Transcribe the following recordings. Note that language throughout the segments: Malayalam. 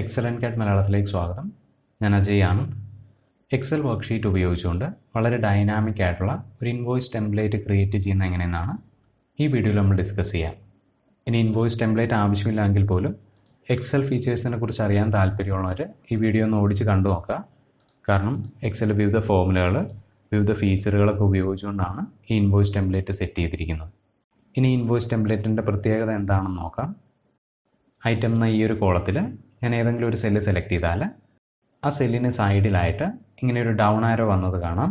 എക്സലൻ്റ് കാറ്റ് മലയാളത്തിലേക്ക് സ്വാഗതം ഞാൻ അജയ് ആനന്ദ് എക്സൽ വർക്ക്ഷീറ്റ് ഉപയോഗിച്ചുകൊണ്ട് വളരെ ഡൈനാമിക് ആയിട്ടുള്ള ഒരു ഇൻവോയ്സ് ടെംപ്ലേറ്റ് ക്രിയേറ്റ് ചെയ്യുന്ന എങ്ങനെയെന്നാണ് ഈ വീഡിയോയിൽ നമ്മൾ ഡിസ്കസ് ചെയ്യാം ഇനി ഇൻവോയ്സ് ടെംപ്ലേറ്റ് ആവശ്യമില്ലെങ്കിൽ പോലും എക്സൽ ഫീച്ചേഴ്സിനെ കുറിച്ച് അറിയാൻ താല്പര്യമുള്ളവർ ഈ വീഡിയോ ഒന്ന് ഓടിച്ച് കണ്ടു നോക്കുക കാരണം എക്സൽ വിവിധ ഫോമുലകൾ വിവിധ ഫീച്ചറുകളൊക്കെ ഉപയോഗിച്ചുകൊണ്ടാണ് ഈ ഇൻവോയ്സ് ടെംപ്ലേറ്റ് സെറ്റ് ചെയ്തിരിക്കുന്നത് ഇനി ഇൻവോയ്സ് ടെംപ്ലേറ്റിൻ്റെ പ്രത്യേകത എന്താണെന്ന് നോക്കാം ഐറ്റം എന്ന ഈ ഒരു കോളത്തിൽ ഞാൻ ഏതെങ്കിലും ഒരു സെല്ല് സെലക്ട് ചെയ്താൽ ആ സെല്ലിന് സൈഡിലായിട്ട് ഇങ്ങനെ ഒരു ഡൗൺ ആരോ വന്നത് കാണാം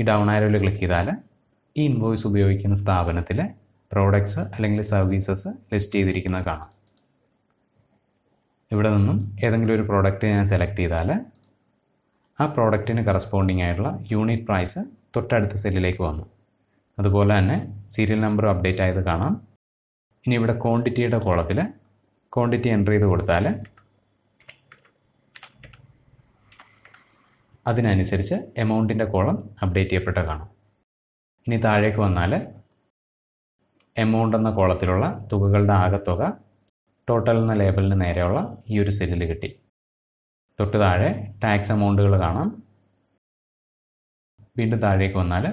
ഈ ഡൗൺ ആരോയിൽ ക്ലിക്ക് ചെയ്താൽ ഈ ഇൻവോയ്സ് ഉപയോഗിക്കുന്ന സ്ഥാപനത്തിലെ പ്രോഡക്ട്സ് അല്ലെങ്കിൽ സർവീസസ് ലിസ്റ്റ് ചെയ്തിരിക്കുന്നത് കാണാം ഇവിടെ നിന്നും ഏതെങ്കിലും ഒരു പ്രോഡക്റ്റ് ഞാൻ സെലക്ട് ചെയ്താൽ ആ പ്രോഡക്റ്റിന് കറസ്പോണ്ടിങ് ആയിട്ടുള്ള യൂണിറ്റ് പ്രൈസ് തൊട്ടടുത്ത സെല്ലിലേക്ക് വന്നു അതുപോലെ തന്നെ സീരിയൽ നമ്പർ അപ്ഡേറ്റ് ആയത് കാണാം ഇനി ഇവിടെ ക്വാണ്ടിറ്റിയുടെ കോളത്തിൽ ക്വാണ്ടിറ്റി എൻ്റർ ചെയ്ത് കൊടുത്താൽ അതിനനുസരിച്ച് എമൗണ്ടിൻ്റെ കോളം അപ്ഡേറ്റ് ചെയ്യപ്പെട്ട കാണും ഇനി താഴേക്ക് വന്നാൽ എമൗണ്ട് എന്ന കോളത്തിലുള്ള തുകകളുടെ ആകത്തുക ടോട്ടൽ എന്ന ലേബലിന് നേരെയുള്ള ഈ ഒരു സെല്ലിൽ കിട്ടി തൊട്ട് താഴെ ടാക്സ് എമൗണ്ടുകൾ കാണാം വീണ്ടും താഴേക്ക് വന്നാൽ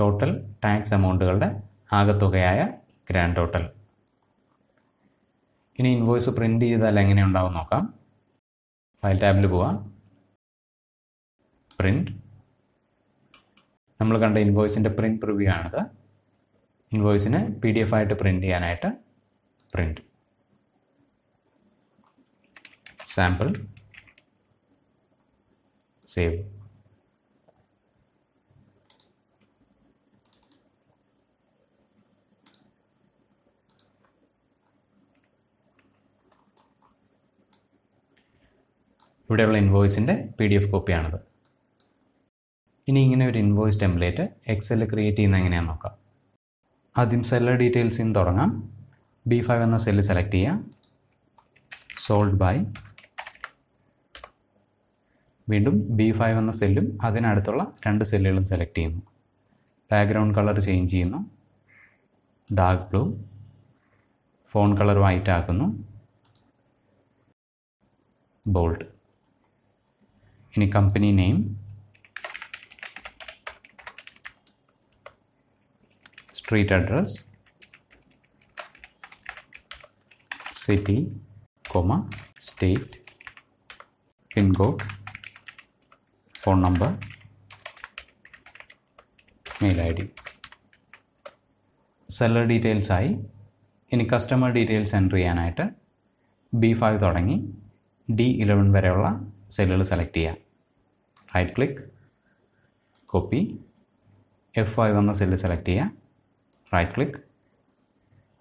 ടോട്ടൽ ടാക്സ് എമൗണ്ടുകളുടെ ആകത്തുകയായ ഗ്രാൻഡ് ടോട്ടൽ ഇനി ഇൻവോയ്സ് പ്രിന്റ് ചെയ്താൽ എങ്ങനെ ഉണ്ടാവും നോക്കാം ഫയൽ ടാബിൽ പോവാം പ്രിൻറ്റ് നമ്മൾ കണ്ട ഇൻവോയ്സിൻ്റെ പ്രിൻറ്റ് പ്രിവ്യൂ ആണിത് ഇൻവോയ്സിന് പി ഡി എഫ് ആയിട്ട് പ്രിന്റ് ചെയ്യാനായിട്ട് പ്രിൻറ്റ് സാമ്പിൾ സേവ് ഇവിടെയുള്ള ഇൻവോയ്സിൻ്റെ പി ഡി എഫ് കോപ്പിയാണത് ഇനി ഇങ്ങനെ ഒരു ഇൻവോയ്സ് ടെംപ്ലേറ്റ് എക്സെല് ക്രിയേറ്റ് ചെയ്യുന്ന എങ്ങനെയാണെന്ന് നോക്കാം ആദ്യം സെല്ലർ ഡീറ്റെയിൽസിൽ നിന്ന് തുടങ്ങാം ബി ഫൈവ് എന്ന സെല്ല് സെലക്ട് ചെയ്യാം സോൾഡ് ബൈ വീണ്ടും ബി ഫൈവ് എന്ന സെല്ലും അതിനടുത്തുള്ള രണ്ട് സെല്ലുകളും സെലക്ട് ചെയ്യുന്നു ബാക്ക്ഗ്രൗണ്ട് കളർ ചേഞ്ച് ചെയ്യുന്നു dark blue font colour white ആക്കുന്നു bold in a company name street address city comma state pin code phone number mail id seller details ആയി ഇനി കസ്റ്റമർ ഡീറ്റെയിൽസ് എൻ്റർ ചെയ്യാനായിട്ട് ബി ഫൈവ് തുടങ്ങി ഡി ഇലവൻ വരെയുള്ള സെല്ലുകൾ സെലക്ട് ചെയ്യാം right click copy F five എന്ന സെല്ല് സെലക്ട് ചെയ്യുക right click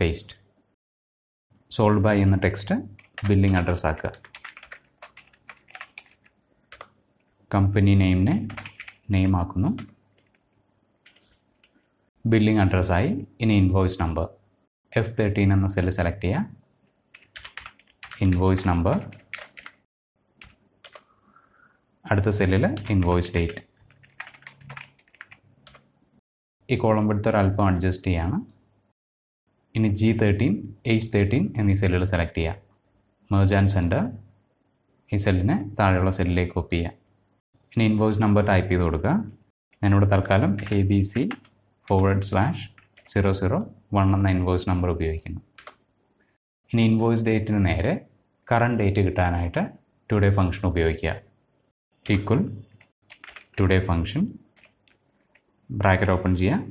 paste sold by എന്ന ടെക്സ്റ്റ് ബില്ലിംഗ് അഡ്രസ് ആക്കുക കമ്പനി നെയിമിനെ നെയിം ആക്കുന്നു ബില്ലിംഗ് അഡ്രസ്സായി ഇനി ഇൻവോയ്സ് നമ്പർ എഫ് തേർട്ടീൻ എന്ന സെല്ല് സെലക്ട് ചെയ്യുക ഇൻവോയ്സ് നമ്പർ അടുത്ത സെല്ലിൽ ഇൻവോയ്സ് ഡേറ്റ് ഈ കോളം വിടുത്ത് ഒരല്പം അഡ്ജസ്റ്റ് ചെയ്യാണ് ഇനി ജി തേർട്ടീൻ എയ്ച്ച് തേർട്ടീൻ എന്നീ സെല്ലുകൾ സെലക്ട് ചെയ്യുക മെർജ് ആൻഡ് സെൻറ്റർ ഈ സെല്ലിനെ താഴെയുള്ള സെല്ലിലേക്ക് കോപ്പി ചെയ്യുക ഇനി ഇൻവോയ്സ് നമ്പർ ടൈപ്പ് ചെയ്ത് കൊടുക്കുക ഞാനിവിടെ തൽക്കാലം A B C forward slash zero zero one എന്ന ഇൻവോയ്സ് നമ്പർ ഉപയോഗിക്കുന്നു ഇനി ഇൻവോയ്സ് ഡേറ്റിന് നേരെ കറണ്ട് ഡേറ്റ് കിട്ടാനായിട്ട് ടുഡേ ഫംഗ്ഷൻ ഉപയോഗിക്കുക equal today function bracket open ചെയ്യുക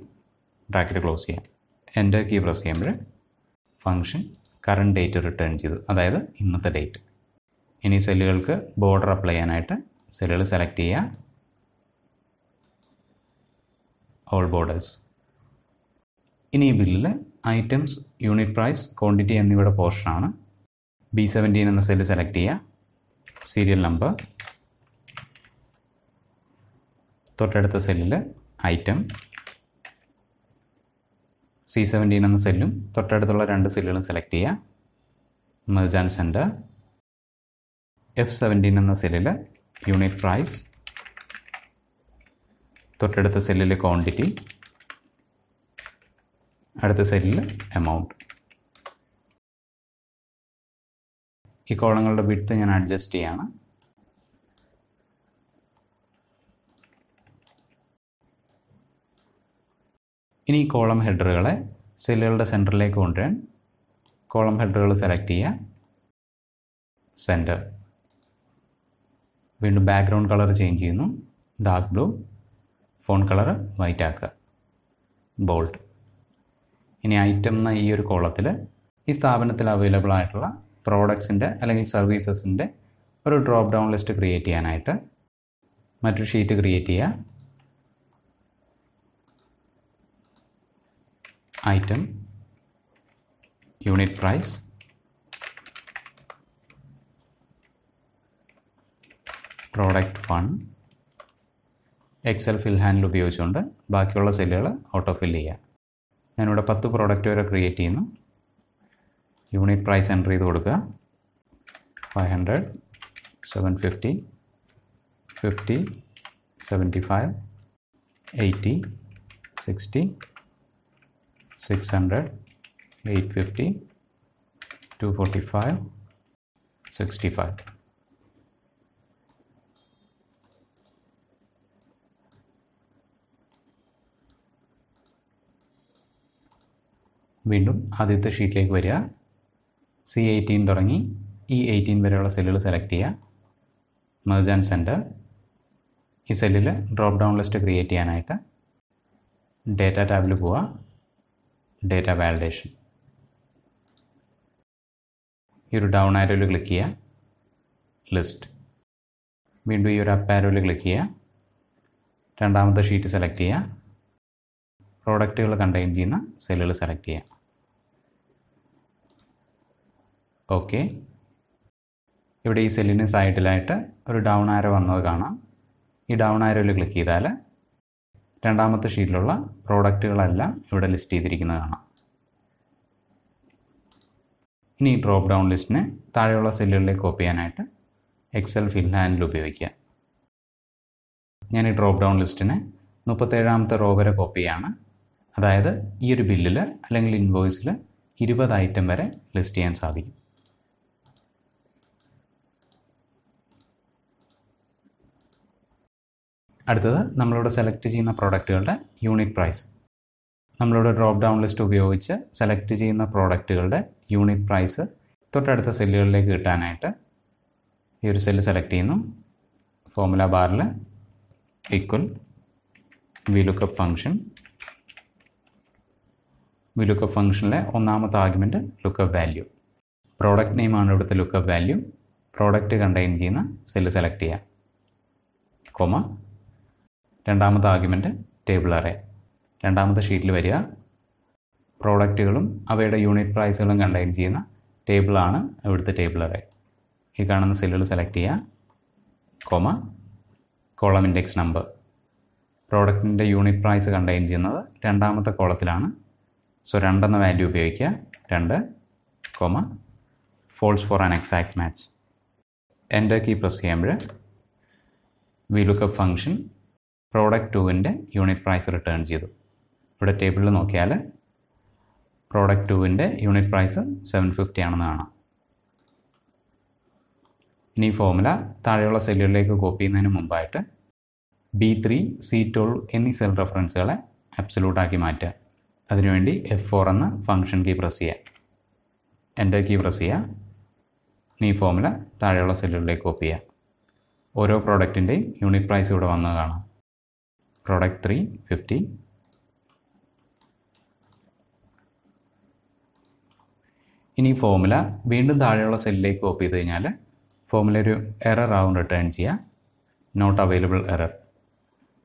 ബ്രാക്കറ്റ് ക്ലോസ് ചെയ്യുക എൻ്റെ കീ പ്രസ് ചെയ്യുമ്പോൾ ഫങ്ഷൻ കറണ്ട് ഡേറ്റ് റിട്ടേൺ ചെയ്തു അതായത് ഇന്നത്തെ ഡേറ്റ് ഇനി സെല്ലുകൾക്ക് ബോർഡർ അപ്ലൈ ചെയ്യാനായിട്ട് സെല്ലുകൾ സെലക്ട് ചെയ്യുക ഓൾ ബോർഡേഴ്സ് ഇനി ഈ ബില്ലിൽ ഐറ്റംസ് യൂണിറ്റ് പ്രൈസ് ക്വാണ്ടിറ്റി എന്നിവയുടെ പോർഷനാണ് ബി സെവൻറ്റീൻ എന്ന സെല്ല് സെലക്ട് ചെയ്യുക സീരിയൽ നമ്പർ തൊട്ടടുത്ത സെല്ലിൽ ഐറ്റം സി സെവൻറ്റീൻ എന്ന സെല്ലും തൊട്ടടുത്തുള്ള രണ്ട് സെല്ലുകളും സെലക്ട് ചെയ്യുക merge and centre F seventeen എന്ന സെല്ലിൽ യൂണിറ്റ് പ്രൈസ് തൊട്ടടുത്ത സെല്ലിൽ ക്വാണ്ടിറ്റി അടുത്ത സെല്ലിൽ എമൗണ്ട് ഈ കോളങ്ങളുടെ വിട്ട് ഞാൻ അഡ്ജസ്റ്റ് ചെയ്യാണ് ഇനി ഈ കോളം ഹെഡറുകളെ സെല്ലുകളുടെ സെൻറ്ററിലേക്ക് കൊണ്ടുവരാൻ കോളം ഹെഡറുകൾ സെലക്ട് ചെയ്യുക സെൻറ്റർ വീണ്ടും ബാക്ക്ഗ്രൗണ്ട് കളർ ചേഞ്ച് ചെയ്യുന്നു dark blue font colour white ആക്കുക ബോൾഡ് ഇനി ഐറ്റം എന്ന ഈ ഒരു കോളത്തിൽ ഈ സ്ഥാപനത്തിൽ അവൈലബിൾ ആയിട്ടുള്ള പ്രോഡക്ട്സിൻ്റെ അല്ലെങ്കിൽ സർവീസസിൻ്റെ ഒരു ഡ്രോപ്പ് ഡൗൺ ലിസ്റ്റ് ക്രിയേറ്റ് ചെയ്യാനായിട്ട് മറ്റൊരു ഷീറ്റ് ക്രിയേറ്റ് ചെയ്യുക item unit price product one excel fill handle ഉപയോഗിച്ചുകൊണ്ട് ബാക്കിയുള്ള സെല്ലുകൾ ഓട്ടോ ഫില്ല് ചെയ്യുക ഞാനിവിടെ പത്ത് പ്രോഡക്റ്റ് വരെ ക്രിയേറ്റ് ചെയ്യുന്നു യൂണിറ്റ് പ്രൈസ് എൻ്റർ ചെയ്ത് കൊടുക്കുക five hundred seven fifty fifty seventy five eighty sixty 600, 850, 245, 65. വീണ്ടും ആദ്യത്തെ ഷീറ്റിലേക്ക് വരിക സി എയ്റ്റീൻ തുടങ്ങി ഇ e എയ്റ്റീൻ വരെയുള്ള സെല്ലുകൾ സെലക്ട് ചെയ്യുക മെർജ് ആൻഡ് സെൻറ്റർ ഈ സെല്ലിൽ ഡ്രോപ്പ് ഡൗൺ ലിസ്റ്റ് ക്രിയേറ്റ് ചെയ്യാനായിട്ട് ഡേറ്റ ടാബിൽ പോവുക ഡേറ്റ വാലിഡേഷൻ ഈ ഒരു ഡൗൺ ആരോയിൽ ക്ലിക്ക് ചെയ്യുക ലിസ്റ്റ് വീണ്ടും ഈ ഒരു അപ്പ് ആരോയിൽ ക്ലിക്ക് ചെയ്യുക രണ്ടാമത്തെ ഷീറ്റ് സെലക്ട് ചെയ്യുക പ്രോഡക്റ്റുകൾ കണ്ടെയ്ൻ ചെയ്യുന്ന സെല്ലുകൾ സെലക്ട് ചെയ്യുക ഓക്കെ ഇവിടെ ഈ സെല്ലിന് സൈഡിലായിട്ട് ഒരു ഡൗൺ ആരോ വന്നത് കാണാം ഈ ഡൗൺ ആരോയിൽ ക്ലിക്ക് ചെയ്താൽ രണ്ടാമത്തെ ഷീറ്റിലുള്ള പ്രോഡക്റ്റുകളെല്ലാം ഇവിടെ ലിസ്റ്റ് ചെയ്തിരിക്കുന്നത് കാണാം ഇനി ഈ ഡ്രോപ്പ് ഡൗൺ ലിസ്റ്റിനെ താഴെയുള്ള സെല്ലുകളിലേക്ക് കോപ്പി ചെയ്യാനായിട്ട് എക്സൽ ഫിൽ ഹാൻഡിൽ ഉപയോഗിക്കുക ഞാൻ ഈ ഡ്രോപ്പ് ഡൗൺ ലിസ്റ്റിനെ മുപ്പത്തേഴാമത്തെ റോ വരെ കോപ്പി ചെയ്യാണ് അതായത് ഈ ഒരു ബില്ലിൽ അല്ലെങ്കിൽ ഇൻവോയ്സിൽ ഇരുപത് ഐറ്റം വരെ ലിസ്റ്റ് ചെയ്യാൻ സാധിക്കും അടുത്തത് നമ്മളിവിടെ സെലക്ട് ചെയ്യുന്ന പ്രോഡക്റ്റുകളുടെ യൂണിറ്റ് പ്രൈസ് നമ്മളിവിടെ ഡ്രോപ്പ് ഡൗൺ ലിസ്റ്റ് ഉപയോഗിച്ച് സെലക്ട് ചെയ്യുന്ന പ്രോഡക്റ്റുകളുടെ യൂണിറ്റ് പ്രൈസ് തൊട്ടടുത്ത സെല്ലുകളിലേക്ക് കിട്ടാനായിട്ട് ഈ ഒരു സെല്ല് സെലക്ട് ചെയ്യുന്നു ഫോമുല ബാറിൽ ഈക്വൽ വിലുക്കപ്പ് ഫംഗ്ഷൻ വിലുക്കപ്പ് ഫംഗ്ഷനിലെ ഒന്നാമത്തെ ആർഗ്യുമെൻറ്റ് ലുക്കപ്പ് വാല്യൂ പ്രോഡക്റ്റ് നെയിമാണ് ഇവിടുത്തെ ലുക്കപ്പ് വാല്യൂ പ്രോഡക്റ്റ് കണ്ടെയ്ൻ ചെയ്യുന്ന സെല്ല് സെലക്ട് ചെയ്യാം കൊമ രണ്ടാമത്തെ ആർഗ്യുമെൻറ്റ് ടേബിൾ അറേ രണ്ടാമത്തെ ഷീറ്റിൽ വരിക പ്രോഡക്റ്റുകളും അവയുടെ യൂണിറ്റ് പ്രൈസുകളും കണ്ടെയ്ൻ ചെയ്യുന്ന ടേബിളാണ് ഇവിടുത്തെ ടേബിൾ അറേ ഈ കാണുന്ന സെല്ലുകൾ സെലക്ട് ചെയ്യുക കോമ കോളം ഇൻഡെക്സ് നമ്പർ പ്രോഡക്റ്റിൻ്റെ യൂണിറ്റ് പ്രൈസ് കണ്ടെയ്ൻ ചെയ്യുന്നത് രണ്ടാമത്തെ കോളത്തിലാണ് സോ രണ്ടെന്ന വാല്യൂ ഉപയോഗിക്കുക രണ്ട് comma false for an exact match enter key press ചെയ്യുമ്പോൾ വി ലുക്കപ്പ് ഫംഗ്ഷൻ പ്രോഡക്റ്റ് ടുവിൻ്റെ യൂണിറ്റ് പ്രൈസ് റിട്ടേൺ ചെയ്തു ഇവിടെ ടേബിളിൽ നോക്കിയാൽ പ്രോഡക്റ്റ് ടുവിൻ്റെ യൂണിറ്റ് പ്രൈസ് സെവൻ ഫിഫ്റ്റി ആണെന്ന് കാണാം ഇനി ഫോമുല താഴെയുള്ള സെല്ലുകളിലേക്ക് കോപ്പി ചെയ്യുന്നതിന് മുമ്പായിട്ട് ബി ത്രീ സി ട്വൽവ് എന്നീ സെൽ റെഫറൻസുകളെ അബ്സലൂട്ടാക്കി മാറ്റുക അതിനുവേണ്ടി എഫ് ഫോർ എന്ന ഫംഗ്ഷൻ കീ പ്രസ് ചെയ്യുക എൻ്റെ കീ പ്രസ് ചെയ്യുക ഈ ഫോമിൽ താഴെയുള്ള സെല്ലുകളിലേക്ക് കോപ്പി ചെയ്യുക ഓരോ പ്രോഡക്റ്റിൻ്റെയും യൂണിറ്റ് പ്രൈസ് ഇവിടെ വന്ന് കാണാം product 3 50 ഇനി ഫോമുല വീണ്ടും താഴെയുള്ള സെല്ലിലേക്ക് കോപ്പി ചെയ്ത് കഴിഞ്ഞാൽ ഫോമുല ഒരു എറർ ആവും റിട്ടേൺ ചെയ്യുക നോട്ട് അവൈലബിൾ എറർ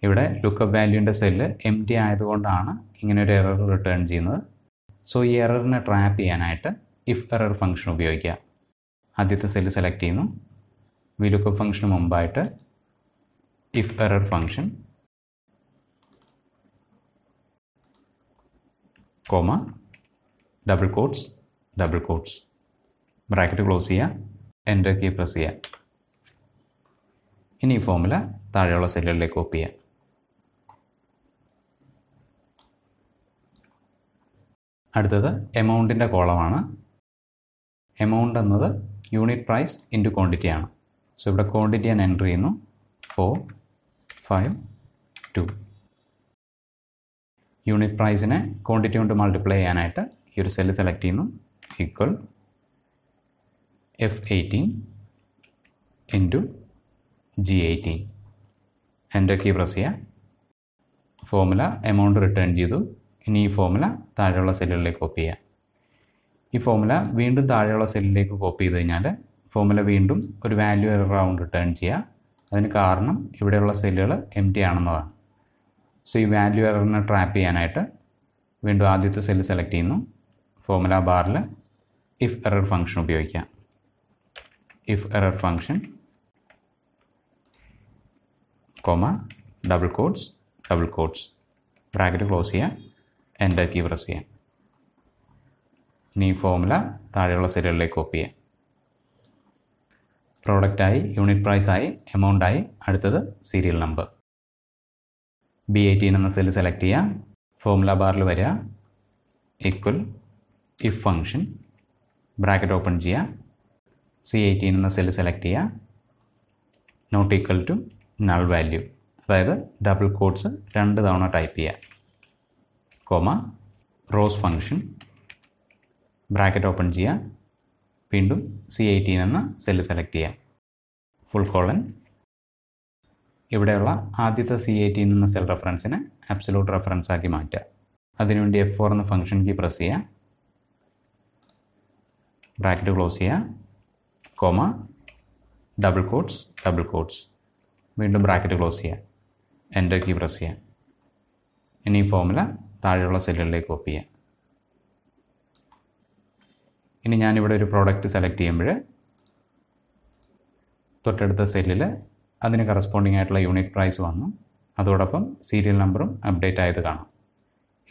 ഇവിടെ ലുക്കപ്പ് വാല്യൂൻ്റെ സെല്ല് എം ടി ആയതുകൊണ്ടാണ് ഇങ്ങനെ ഒരു എറർ റിട്ടേൺ ചെയ്യുന്നത് സോ ഈ എററിനെ ട്രാപ്പ് ചെയ്യാനായിട്ട് ഇഫ് എറർ ഫംഗ്ഷൻ ഉപയോഗിക്കുക ആദ്യത്തെ സെല്ല് സെലക്ട് ചെയ്യുന്നു വി ലുക്കപ്പ് ഫംഗ്ഷന് മുമ്പായിട്ട് if error function comma double quotes double quotes bracket close ചെയ്യുക എൻ്റർ കീ പ്രസ് ചെയ്യുക ഇനി ഈ ഫോമുല താഴെയുള്ള സെല്ലുകളിലേക്ക് കോപ്പി ചെയ്യാം അടുത്തത് എമൗണ്ടിൻ്റെ കോളമാണ് എമൗണ്ട് എന്നത് യൂണിറ്റ് പ്രൈസ് ഇൻറ്റു ക്വാണ്ടിറ്റിയാണ് ആണ് സോ ഇവിടെ ക്വാണ്ടിറ്റി ഞാൻ എൻ്റർ ചെയ്യുന്നു ഫോർ ഫൈവ് ടു യൂണിറ്റ് പ്രൈസിനെ ക്വാണ്ടിറ്റി കൊണ്ട് മൾട്ടിപ്ലൈ ചെയ്യാനായിട്ട് ഈ ഒരു സെല്ല് സെലക്ട് ചെയ്യുന്നു equal F eighteen into G eighteen enter key press ചെയ്യുക ഫോമുല എമൗണ്ട് റിട്ടേൺ ചെയ്തു ഇനി ഈ ഫോമുല താഴെയുള്ള സെല്ലുകളിലേക്ക് കോപ്പി ചെയ്യുക ഈ ഫോമുല വീണ്ടും താഴെയുള്ള സെല്ലിലേക്ക് കോപ്പി ചെയ്ത് കഴിഞ്ഞാൽ ഫോമുല വീണ്ടും ഒരു വാല്യൂ എറൗണ്ട് റിട്ടേൺ ചെയ്യുക അതിന് കാരണം ഇവിടെയുള്ള സെല്ലുകൾ എം ടി ആണെന്നതാണ് സോ ഈ വാല്യൂ എററിനെ ട്രാപ്പ് ചെയ്യാനായിട്ട് വീണ്ടും ആദ്യത്തെ സെല്ല് സെലക്ട് ചെയ്യുന്നു ഫോമുല ബാറിൽ ഇഫ് എറർ ഫംഗ്ഷൻ ഉപയോഗിക്കാം if error function comma double quotes double quotes bracket close ചെയ്യാം എൻ്റർ കീ പ്രസ് ചെയ്യാം നീ ഫോമുല താഴെയുള്ള സെല്ലുകളിലേക്ക് കോപ്പി ചെയ്യാം പ്രോഡക്റ്റായി യൂണിറ്റ് പ്രൈസായി എമൗണ്ടായി അടുത്തത് സീരിയൽ നമ്പർ ബി എയ്റ്റീൻ എന്ന സെല് സെലക്ട് ചെയ്യുക ഫോമുല ബാറിൽ വരിക equal if function bracket open ചെയ്യുക സി എയ്റ്റീൻ എന്ന സെല് സെലക്ട് ചെയ്യുക not equal to null value അതായത് ഡബിൾ കോഡ്സ് രണ്ട് തവണ ടൈപ്പ് ചെയ്യുക comma rows function bracket open ചെയ്യുക വീണ്ടും സി എയ്റ്റീൻ എന്ന സെല് സെലക്ട് ചെയ്യുക ഫുൾ കോളൻ ഇവിടെയുള്ള ആദ്യത്തെ സി എയ്റ്റീൻ എന്ന സെൽ റെഫറൻസിനെ അബ്സലൂട്ട് റെഫറൻസ് ആക്കി മാറ്റുക അതിനുവേണ്ടി എഫ് ഫോർ എന്ന ഫംഗ്ഷൻ കീ പ്രസ് ചെയ്യുക ബ്രാക്കറ്റ് ക്ലോസ് ചെയ്യുക comma double quotes double quotes വീണ്ടും ബ്രാക്കറ്റ് ക്ലോസ് ചെയ്യുക എൻ്റെ കീ പ്രസ് ചെയ്യുക ഇനി ഈ ഫോമുല താഴെയുള്ള സെല്ലുകളിലേക്ക് കോപ്പി ചെയ്യുക ഇനി ഞാനിവിടെ ഒരു പ്രോഡക്റ്റ് സെലക്ട് ചെയ്യുമ്പോൾ തൊട്ടടുത്ത സെല്ലിൽ അതിന് കറസ്പോണ്ടിങ് ആയിട്ടുള്ള യൂണിറ്റ് പ്രൈസ് വന്നു അതോടൊപ്പം സീരിയൽ നമ്പറും അപ്ഡേറ്റ് ആയത് കാണാം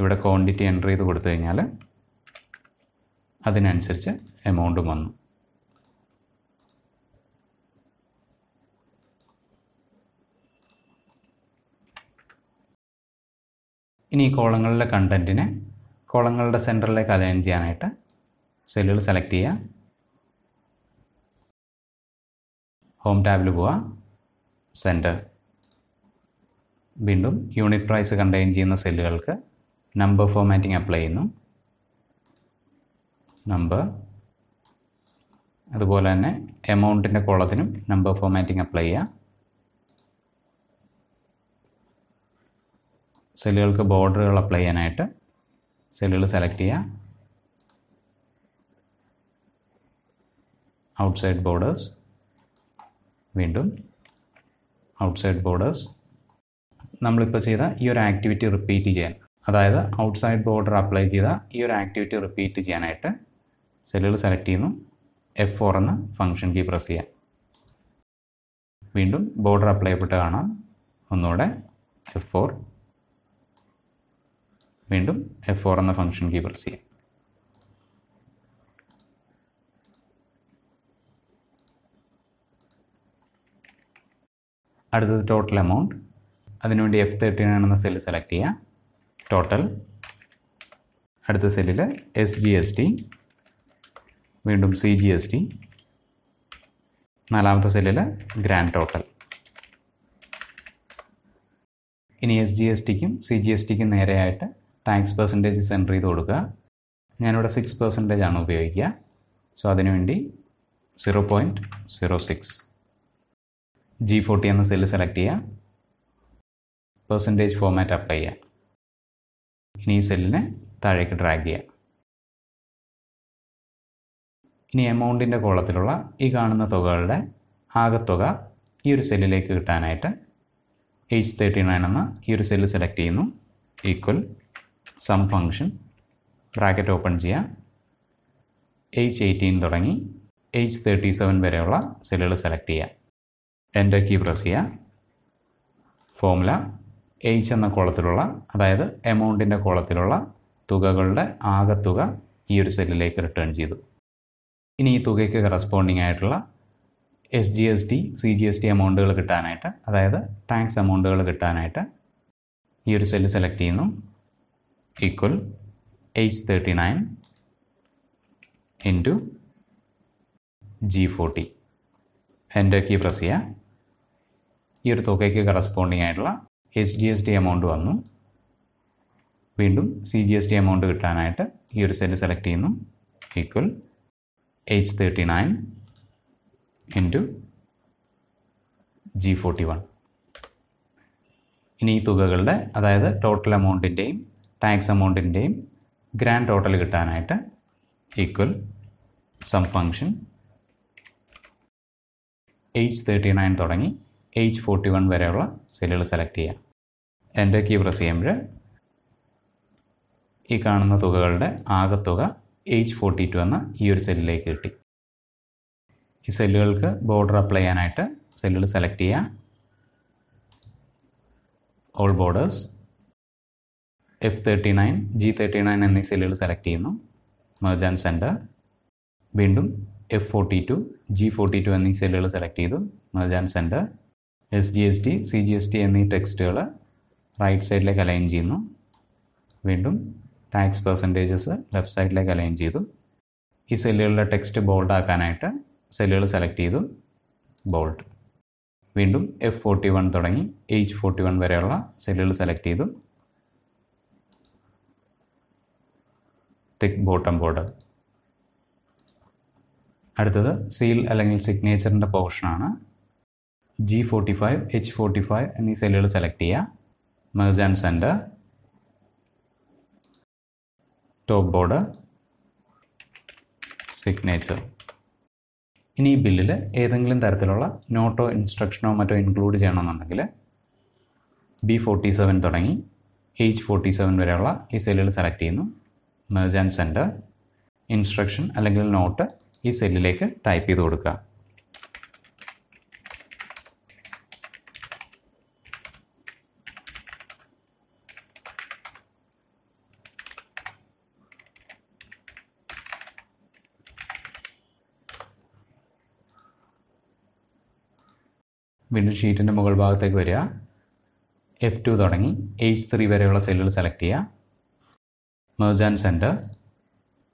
ഇവിടെ ക്വാണ്ടിറ്റി എൻ്റർ ചെയ്ത് കൊടുത്തു കഴിഞ്ഞാൽ അതിനനുസരിച്ച് എമൗണ്ടും വന്നു ഇനി ഈ കോളങ്ങളിലെ കണ്ടൻറ്റിനെ കോളങ്ങളുടെ സെൻറ്ററിലേക്ക് അലൈൻ ചെയ്യാനായിട്ട് സെല്ലുകൾ സെലക്ട് ചെയ്യുക ഹോം ടാബിൽ പോവുക സെൻറ്റർ വീണ്ടും യൂണിറ്റ് പ്രൈസ് കണ്ടെയ്ൻ ചെയ്യുന്ന സെല്ലുകൾക്ക് നമ്പർ ഫോർമാറ്റിംഗ് അപ്ലൈ ചെയ്യുന്നു നമ്പർ അതുപോലെ തന്നെ എമൗണ്ടിൻ്റെ കോളത്തിനും നമ്പർ ഫോർമാറ്റിംഗ് അപ്ലൈ ചെയ്യുക സെല്ലുകൾക്ക് ബോർഡറുകൾ അപ്ലൈ ചെയ്യാനായിട്ട് സെല്ലുകൾ സെലക്ട് ചെയ്യുക ഔട്ട്സൈഡ് ബോർഡേഴ്സ് വീണ്ടും ഔട്ട്സൈഡ് ബോർഡേഴ്സ് നമ്മളിപ്പോൾ ചെയ്ത ഈ ഒരു ആക്ടിവിറ്റി റിപ്പീറ്റ് ചെയ്യാൻ അതായത് ഔട്ട്സൈഡ് ബോർഡർ അപ്ലൈ ചെയ്ത ഈ ഒരു ആക്ടിവിറ്റി റിപ്പീറ്റ് ചെയ്യാനായിട്ട് സെല്ലുകൾ സെലക്ട് ചെയ്യുന്നു എഫ് ഫോർ എന്ന ഫംഗ്ഷൻ കീ പ്രസ് ചെയ്യാം വീണ്ടും ബോർഡർ അപ്ലൈ ചെയ്യപ്പെട്ട് കാണാം ഒന്നുകൂടെ എഫ് ഫോർ വീണ്ടും എഫ് ഫോർ എന്ന ഫംഗ്ഷൻ കീ പ്രസ് ചെയ്യാം അടുത്തത് ടോട്ടൽ എമൗണ്ട് അതിനുവേണ്ടി എഫ് തേർട്ടീൻ ആണെന്ന സെല്ല് സെലക്ട് ചെയ്യുക ടോട്ടൽ അടുത്ത സെല്ലിൽ എസ് ജി എസ് ടി വീണ്ടും സി ജി എസ് ടി നാലാമത്തെ സെല്ലിൽ ഗ്രാൻഡ് ടോട്ടൽ ഇനി എസ് ജി എസ് ടിക്കും സി ജി എസ് ടിക്കും നേരെയായിട്ട് ടാക്സ് പെർസെൻറ്റേജ് എൻ്റർ ചെയ്ത് കൊടുക്കുക ഞാനിവിടെ സിക്സ് പെർസെൻറ്റേജ് ആണ് ഉപയോഗിക്കുക സോ അതിനുവേണ്ടി zero point zero six G forty എന്ന സെല്ല് സെലക്ട് ചെയ്യുക പെർസെൻറ്റേജ് ഫോമാറ്റ് അപ്ലൈ ചെയ്യുക ഇനി ഈ സെല്ലിനെ താഴേക്ക് ഡ്രാഗ് ചെയ്യുക ഇനി എമൗണ്ടിൻ്റെ കോളത്തിലുള്ള ഈ കാണുന്ന തുകകളുടെ ആകത്തുക ഈ ഒരു സെല്ലിലേക്ക് കിട്ടാനായിട്ട് എയ്ജ് തേർട്ടി നയൻ എന്ന ഈ ഒരു സെല്ല് സെലക്ട് ചെയ്യുന്നു equal sum function bracket open ചെയ്യുക എയ്ജ് എയ്റ്റീൻ തുടങ്ങി എയ്ജ് തേർട്ടി സെവൻ വരെയുള്ള സെല്ലുകൾ സെലക്ട് ചെയ്യുക എൻ്റെ കീ പ്രസ് ചെയ്യുക ഫോമുല എയ്ച്ച് എന്ന കോളത്തിലുള്ള അതായത് എമൗണ്ടിൻ്റെ കോളത്തിലുള്ള തുകകളുടെ ആകത്തുക ഈ ഒരു സെല്ലിലേക്ക് റിട്ടേൺ ചെയ്തു ഇനി ഈ തുകയ്ക്ക് കറസ്പോണ്ടിങ് ആയിട്ടുള്ള S G S T C G S T എമൗണ്ടുകൾ കിട്ടാനായിട്ട് അതായത് ടാക്സ് എമൗണ്ടുകൾ കിട്ടാനായിട്ട് ഈ ഒരു സെല്ല് സെലക്ട് ചെയ്യുന്നു equal H thirty nine into G forty enter key press ചെയ്യാം ഈ ഒരു തുകയ്ക്ക് കറസ്പോണ്ടിങ് ആയിട്ടുള്ള H G S T amount വന്നു വീണ്ടും C G S T amount കിട്ടാനായിട്ട് ഈ ഒരു സെല് സെലക്ട് ചെയ്യുന്നു equal H thirty nine into G forty one ഇനി ഈ തുകകളുടെ അതായത് ടോട്ടൽ എമൗണ്ടിൻ്റെയും ടാക്സ് എമൗണ്ടിൻ്റെയും ഗ്രാൻഡ് ടോട്ടൽ കിട്ടാനായിട്ട് equal sum function H thirty nine തുടങ്ങി എയ്ജ് ഫോർട്ടി വൺ വരെയുള്ള സെല്ലുകൾ സെലക്ട് ചെയ്യാം എൻ്റെ കീ പ്രസ് ചെയ്യുമ്പോൾ ഈ കാണുന്ന തുകകളുടെ ആകത്തുക എയ്ജ് ഫോർട്ടി ടു എന്ന ഈ ഒരു സെല്ലിലേക്ക് കിട്ടി ഈ സെല്ലുകൾക്ക് ബോർഡർ അപ്ലൈ ചെയ്യാനായിട്ട് സെല്ലുകൾ സെലക്ട് ചെയ്യുക all borders F thirty nine G thirty nine എന്നീ സെല്ലുകൾ സെലക്ട് ചെയ്യുന്നു മെർജ് ആൻഡ് വീണ്ടും F forty two G forty two എന്നീ സെല്ലുകൾ സെലക്ട് ചെയ്തു merge and S G S T C G S T എന്നീ ടെക്സ്റ്റുകൾ റൈറ്റ് സൈഡിലേക്ക് അലൈൻ ചെയ്യുന്നു വീണ്ടും ടാക്സ് പെർസെൻറ്റേജസ് ലെഫ്റ്റ് സൈഡിലേക്ക് അലൈൻ ചെയ്തു ഈ സെല്ലുകളുടെ ടെക്സ്റ്റ് ബോൾഡ് ആക്കാനായിട്ട് സെല്ലുകൾ സെലക്ട് ചെയ്തു ബോൾഡ് വീണ്ടും എഫ് ഫോർട്ടി വൺ തുടങ്ങി എച്ച് ഫോർട്ടി വൺ വരെയുള്ള സെല്ലുകൾ സെലക്ട് ചെയ്തു തിക് ബോട്ടം ബോർഡ് അടുത്തത് സീൽ അല്ലെങ്കിൽ സിഗ്നേച്ചറിൻ്റെ പോർഷനാണ് G forty five H forty five എന്നീ സെല്ലുകൾ സെലക്ട് ചെയ്യുക merge and centre top border signature ഇനി ഈ ബില്ലിൽ ഏതെങ്കിലും തരത്തിലുള്ള നോട്ടോ ഇൻസ്ട്രക്ഷനോ മറ്റോ ഇൻക്ലൂഡ് ചെയ്യണമെന്നുണ്ടെങ്കിൽ ബി ഫോർട്ടി സെവൻ തുടങ്ങി എച്ച് ഫോർട്ടി സെവൻ വരെയുള്ള ഈ സെല്ലുകൾ സെലക്ട് ചെയ്യുന്നു മെർജ് ആൻഡ് സെൻറ്റർ ഇൻസ്ട്രക്ഷൻ അല്ലെങ്കിൽ നോട്ട് ഈ സെല്ലിലേക്ക് ടൈപ്പ് ചെയ്ത് കൊടുക്കുക വീണ്ടും ഷീറ്റിൻ്റെ മുകൾ ഭാഗത്തേക്ക് വരിക എഫ് ടു തുടങ്ങി എയ്ജ് ത്രീ വരെയുള്ള സെല്ലുകൾ സെലക്ട് ചെയ്യുക മെർജ് ആൻഡ് സെൻറ്റർ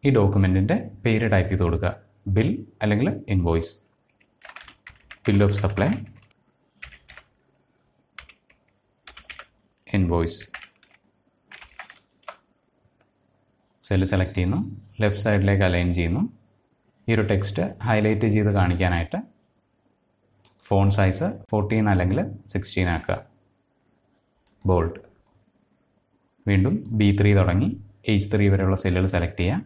ഈ ഡോക്യുമെൻറ്റിൻ്റെ പേര് ടൈപ്പ് ചെയ്ത് കൊടുക്കുക ബിൽ അല്ലെങ്കിൽ invoice bill of supply invoice cell select ചെയ്യുന്നു ലെഫ്റ്റ് സൈഡിലേക്ക് അലൈൻ ചെയ്യുന്നു ഈ ഒരു ടെക്സ്റ്റ് ഹൈലൈറ്റ് ചെയ്ത് കാണിക്കാനായിട്ട് ഫോൺ സൈസ് ഫോർട്ടീൻ അല്ലെങ്കിൽ സിക്സ്റ്റീൻ ആക്കുക ബോൾഡ് വീണ്ടും ബി ത്രീ തുടങ്ങി എച്ച് ത്രീ വരെയുള്ള സെല്ലുകൾ സെലക്ട് ചെയ്യുക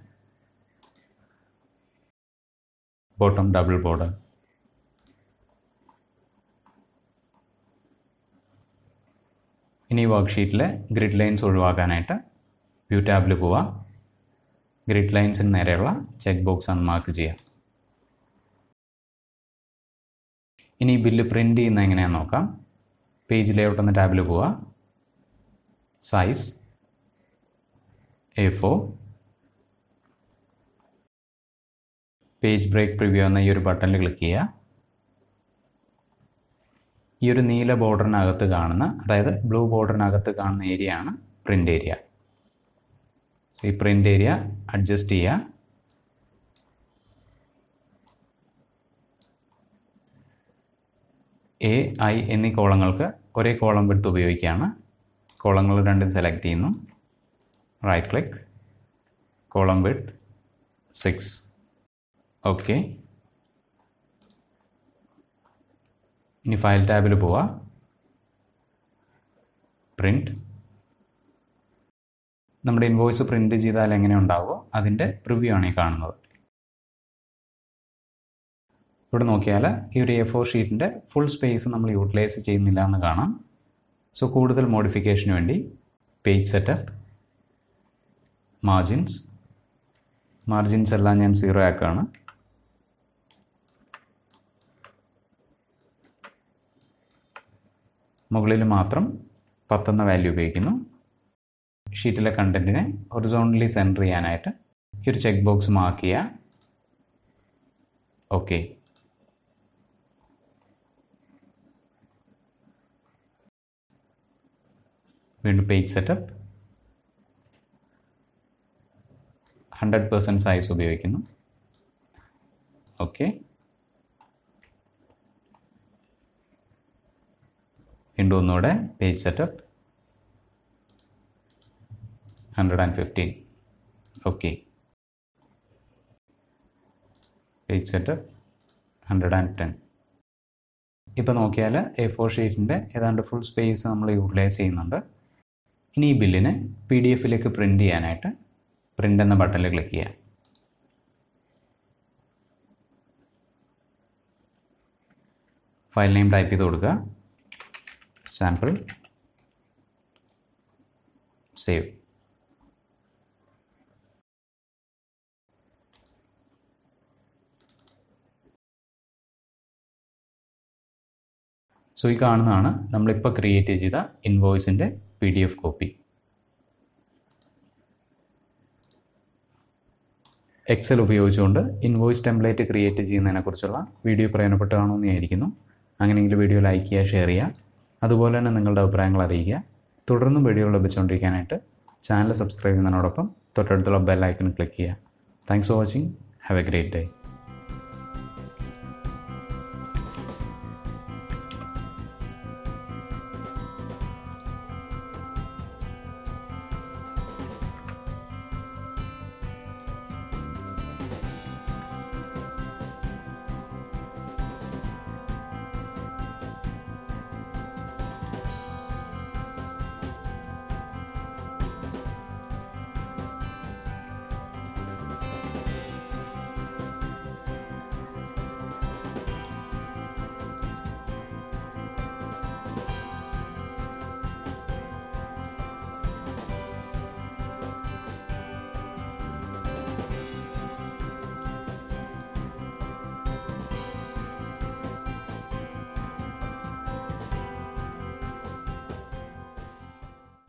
ബോട്ടം ഡബിൾ ബോർഡ് ഇനി വർക്ക്ഷീറ്റിലെ ഗ്രിഡ് ലൈൻസ് ഒഴിവാക്കാനായിട്ട് വ്യൂ ടാബിൽ പോവുക ഗ്രിഡ് ലൈൻസിന് നേരെയുള്ള ചെക്ക് ബോക്സ് അൺമാർക്ക് ചെയ്യുക ഇനി ബില്ല് പ്രിൻ്റ് ചെയ്യുന്ന എങ്ങനെയാണെന്ന് നോക്കാം പേജ് ലേഔട്ട് എന്ന ടാബിൽ പോവുക size A four page break preview എന്ന ഈ ഒരു ബട്ടണിൽ ക്ലിക്ക് ചെയ്യുക ഈ ഒരു നീല ബോർഡറിനകത്ത് കാണുന്ന അതായത് ബ്ലൂ ബോർഡറിനകത്ത് കാണുന്ന ഏരിയ ആണ് പ്രിൻ്റ് ഏരിയ സോ ഈ പ്രിൻ്റ് ഏരിയ അഡ്ജസ്റ്റ് ചെയ്യുക എ ഐ എന്നീ കോളങ്ങൾക്ക് ഒരേ കോളം എടുത്ത് ഉപയോഗിക്കുകയാണ് കോളങ്ങൾ രണ്ടും സെലക്ട് ചെയ്യുന്നു right click column width six okay ഇനി ഫയൽ ടാബിൽ പോവാ പ്രിൻറ്റ് നമ്മുടെ ഇൻവോയ്സ് പ്രിൻറ്റ് ചെയ്താൽ എങ്ങനെ ഉണ്ടാവുമോ അതിൻ്റെ പ്രിവ്യൂ ആണ് ഈ കാണുന്നത് ഇവിടെ നോക്കിയാൽ ഈ ഒരു എ ഫോർ ഷീറ്റിൻ്റെ ഫുൾ സ്പേസ് നമ്മൾ യൂട്ടിലൈസ് ചെയ്യുന്നില്ല എന്ന് കാണാം സോ കൂടുതൽ മോഡിഫിക്കേഷന് വേണ്ടി പേജ് സെറ്റപ്പ് മാർജിൻസ് മാർജിൻസ് എല്ലാം ഞാൻ സീറോ ആക്കുകയാണ് മുകളിൽ മാത്രം പത്തെന്ന വാല്യൂ ഉപയോഗിക്കുന്നു ഷീറ്റിലെ കണ്ടൻറ്റിനെ ഹൊറിസോണലി സെൻറ്റർ ചെയ്യാനായിട്ട് ഈ ഒരു ചെക്ക് ബോക്സ് മാർക്ക് ചെയ്യുക ഓക്കെ വീണ്ടും page setup hundred percent size ഉപയോഗിക്കുന്നു ഓക്കെ വീണ്ടും ഒന്നുകൂടെ page setup hundred and fifteen okay page setup hundred and ten ഇപ്പോൾ നോക്കിയാൽ എ ഫോർ ഷീറ്റിൻ്റെ ഏതാണ്ട് ഫുൾ സ്പേസ് നമ്മൾ യൂട്ടിലൈസ് ചെയ്യുന്നുണ്ട് ഇനി ഈ ബില്ലിനെ പി ഡി എഫിലേക്ക് പ്രിൻ്റ് ചെയ്യാനായിട്ട് പ്രിൻ്റ് എന്ന ബട്ടണിൽ ക്ലിക്ക് ചെയ്യാം ഫയൽ നെയിം ടൈപ്പ് ചെയ്ത് കൊടുക്കുക സാമ്പിൾ സേവ് സോ ഈ കാണുന്നതാണ് നമ്മളിപ്പോൾ ക്രിയേറ്റ് ചെയ്ത ഇൻവോയ്സിൻ്റെ P D F copy Excel ഉപയോഗിച്ചുകൊണ്ട് ഇൻവോയ്സ് ടെംപ്ലേറ്റ് ക്രിയേറ്റ് ചെയ്യുന്നതിനെക്കുറിച്ചുള്ള വീഡിയോ പ്രയോജനപ്പെട്ടതാണോ എന്ന് വിചാരിക്കുന്നു അങ്ങനെയെങ്കിൽ വീഡിയോ ലൈക്ക് ചെയ്യുക ഷെയർ ചെയ്യുക അതുപോലെ തന്നെ നിങ്ങളുടെ അഭിപ്രായങ്ങൾ അറിയിക്കുക തുടർന്നും വീഡിയോ ലഭിച്ചുകൊണ്ടിരിക്കാനായിട്ട് ചാനൽ സബ്സ്ക്രൈബ് ചെയ്യുന്നതിനോടൊപ്പം തൊട്ടടുത്തുള്ള ബെൽ ഐക്കൺ ക്ലിക്ക് ചെയ്യുക thanks for watching have a great day